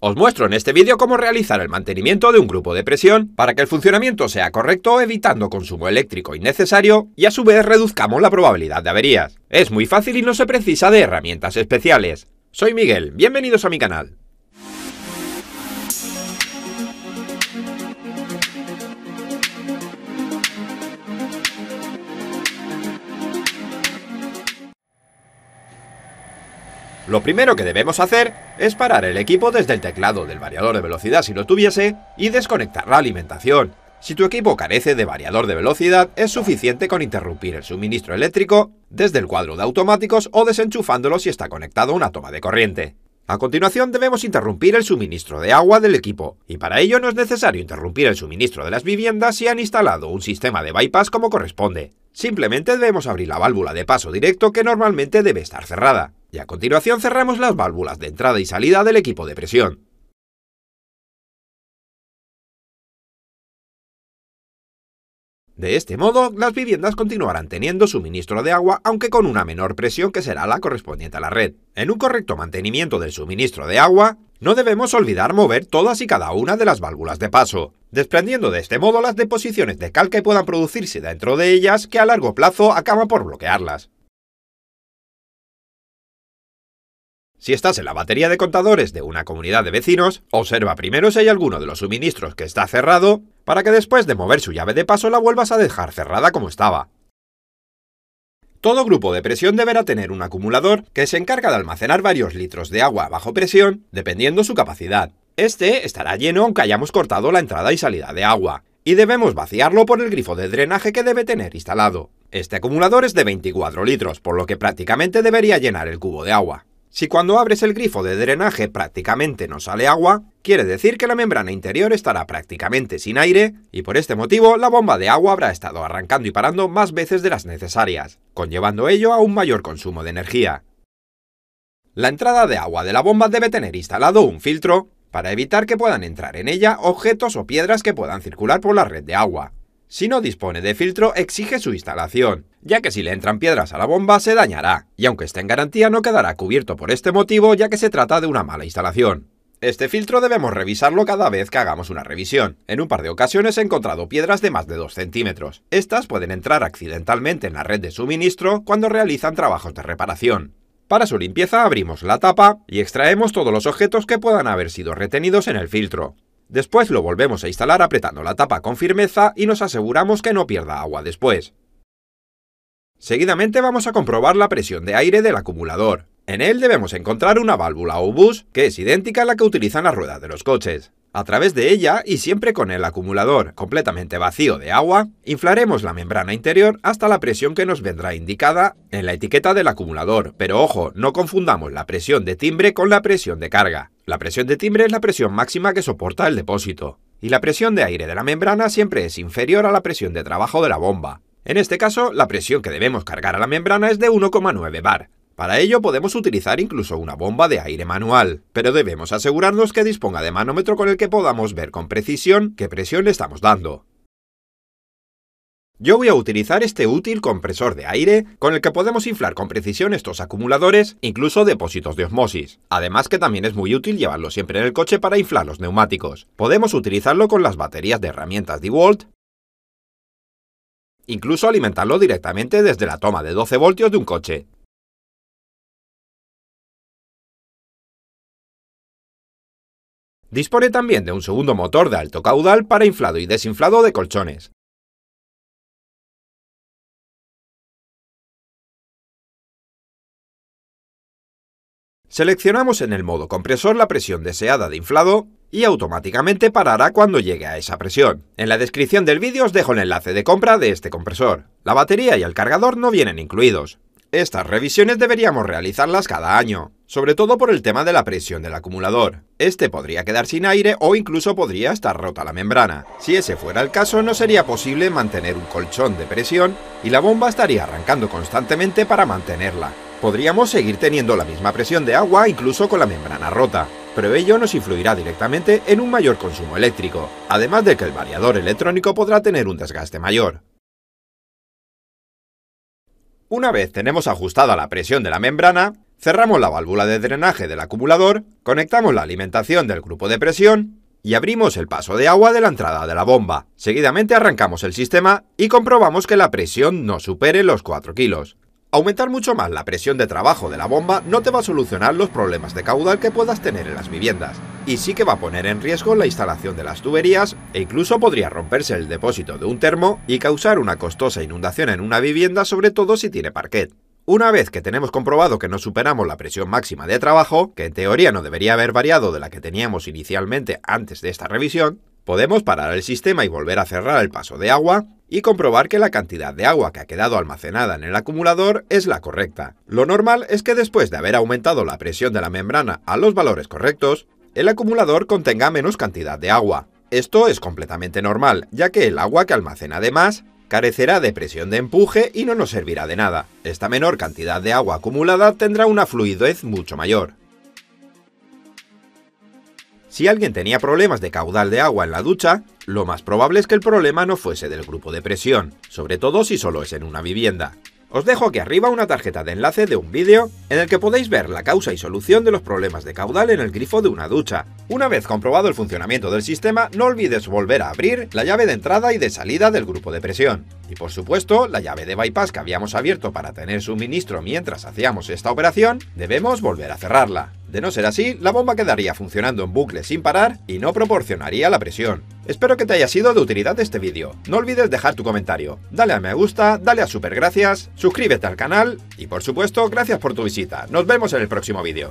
Os muestro en este vídeo cómo realizar el mantenimiento de un grupo de presión para que el funcionamiento sea correcto evitando consumo eléctrico innecesario y a su vez reduzcamos la probabilidad de averías. Es muy fácil y no se precisa de herramientas especiales. Soy Miguel, bienvenidos a mi canal. Lo primero que debemos hacer es parar el equipo desde el teclado del variador de velocidad si lo tuviese y desconectar la alimentación. Si tu equipo carece de variador de velocidad, es suficiente con interrumpir el suministro eléctrico desde el cuadro de automáticos o desenchufándolo si está conectado a una toma de corriente. A continuación debemos interrumpir el suministro de agua del equipo, y para ello no es necesario interrumpir el suministro de las viviendas si han instalado un sistema de bypass como corresponde. Simplemente debemos abrir la válvula de paso directo que normalmente debe estar cerrada y a continuación cerramos las válvulas de entrada y salida del equipo de presión. De este modo, las viviendas continuarán teniendo suministro de agua, aunque con una menor presión que será la correspondiente a la red. En un correcto mantenimiento del suministro de agua, no debemos olvidar mover todas y cada una de las válvulas de paso, desprendiendo de este modo las deposiciones de cal que puedan producirse dentro de ellas que a largo plazo acaban por bloquearlas. Si estás en la batería de contadores de una comunidad de vecinos, observa primero si hay alguno de los suministros que está cerrado, para que después de mover su llave de paso la vuelvas a dejar cerrada como estaba. Todo grupo de presión deberá tener un acumulador que se encarga de almacenar varios litros de agua bajo presión, dependiendo su capacidad. Este estará lleno aunque hayamos cortado la entrada y salida de agua, y debemos vaciarlo por el grifo de drenaje que debe tener instalado. Este acumulador es de 24 litros, por lo que prácticamente debería llenar el cubo de agua. Si cuando abres el grifo de drenaje prácticamente no sale agua, quiere decir que la membrana interior estará prácticamente sin aire y por este motivo la bomba de agua habrá estado arrancando y parando más veces de las necesarias, conllevando ello a un mayor consumo de energía. La entrada de agua de la bomba debe tener instalado un filtro para evitar que puedan entrar en ella objetos o piedras que puedan circular por la red de agua. Si no dispone de filtro, exige su instalación, ya que si le entran piedras a la bomba se dañará, y aunque esté en garantía no quedará cubierto por este motivo ya que se trata de una mala instalación. Este filtro debemos revisarlo cada vez que hagamos una revisión. En un par de ocasiones he encontrado piedras de más de 2 centímetros. Estas pueden entrar accidentalmente en la red de suministro cuando realizan trabajos de reparación. Para su limpieza abrimos la tapa y extraemos todos los objetos que puedan haber sido retenidos en el filtro. Después lo volvemos a instalar apretando la tapa con firmeza y nos aseguramos que no pierda agua después. Seguidamente vamos a comprobar la presión de aire del acumulador. En él debemos encontrar una válvula o bus que es idéntica a la que utilizan las ruedas de los coches. A través de ella, y siempre con el acumulador completamente vacío de agua, inflaremos la membrana interior hasta la presión que nos vendrá indicada en la etiqueta del acumulador. Pero ojo, no confundamos la presión de timbre con la presión de carga. La presión de timbre es la presión máxima que soporta el depósito. Y la presión de aire de la membrana siempre es inferior a la presión de trabajo de la bomba. En este caso, la presión que debemos cargar a la membrana es de 1,9 bar. Para ello podemos utilizar incluso una bomba de aire manual, pero debemos asegurarnos que disponga de manómetro con el que podamos ver con precisión qué presión le estamos dando. Yo voy a utilizar este útil compresor de aire con el que podemos inflar con precisión estos acumuladores, incluso depósitos de osmosis. Además que también es muy útil llevarlo siempre en el coche para inflar los neumáticos. Podemos utilizarlo con las baterías de herramientas DeWalt incluso alimentarlo directamente desde la toma de 12 voltios de un coche. Dispone también de un segundo motor de alto caudal para inflado y desinflado de colchones. Seleccionamos en el modo compresor la presión deseada de inflado y automáticamente parará cuando llegue a esa presión. En la descripción del vídeo os dejo el enlace de compra de este compresor. La batería y el cargador no vienen incluidos. Estas revisiones deberíamos realizarlas cada año, sobre todo por el tema de la presión del acumulador. Este podría quedar sin aire o incluso podría estar rota la membrana. Si ese fuera el caso, no sería posible mantener un colchón de presión y la bomba estaría arrancando constantemente para mantenerla. Podríamos seguir teniendo la misma presión de agua incluso con la membrana rota pero ello nos influirá directamente en un mayor consumo eléctrico, además de que el variador electrónico podrá tener un desgaste mayor. Una vez tenemos ajustada la presión de la membrana, cerramos la válvula de drenaje del acumulador, conectamos la alimentación del grupo de presión y abrimos el paso de agua de la entrada de la bomba. Seguidamente arrancamos el sistema y comprobamos que la presión no supere los 4 kilos. Aumentar mucho más la presión de trabajo de la bomba no te va a solucionar los problemas de caudal que puedas tener en las viviendas, y sí que va a poner en riesgo la instalación de las tuberías e incluso podría romperse el depósito de un termo y causar una costosa inundación en una vivienda, sobre todo si tiene parquet. Una vez que tenemos comprobado que no superamos la presión máxima de trabajo, que en teoría no debería haber variado de la que teníamos inicialmente antes de esta revisión, Podemos parar el sistema y volver a cerrar el paso de agua y comprobar que la cantidad de agua que ha quedado almacenada en el acumulador es la correcta. Lo normal es que después de haber aumentado la presión de la membrana a los valores correctos, el acumulador contenga menos cantidad de agua. Esto es completamente normal, ya que el agua que almacena de más carecerá de presión de empuje y no nos servirá de nada. Esta menor cantidad de agua acumulada tendrá una fluidez mucho mayor. Si alguien tenía problemas de caudal de agua en la ducha, lo más probable es que el problema no fuese del grupo de presión, sobre todo si solo es en una vivienda. Os dejo aquí arriba una tarjeta de enlace de un vídeo en el que podéis ver la causa y solución de los problemas de caudal en el grifo de una ducha, una vez comprobado el funcionamiento del sistema, no olvides volver a abrir la llave de entrada y de salida del grupo de presión. Y por supuesto, la llave de bypass que habíamos abierto para tener suministro mientras hacíamos esta operación, debemos volver a cerrarla. De no ser así, la bomba quedaría funcionando en bucle sin parar y no proporcionaría la presión. Espero que te haya sido de utilidad este vídeo. No olvides dejar tu comentario, dale a me gusta, dale a super gracias, suscríbete al canal y por supuesto, gracias por tu visita. Nos vemos en el próximo vídeo.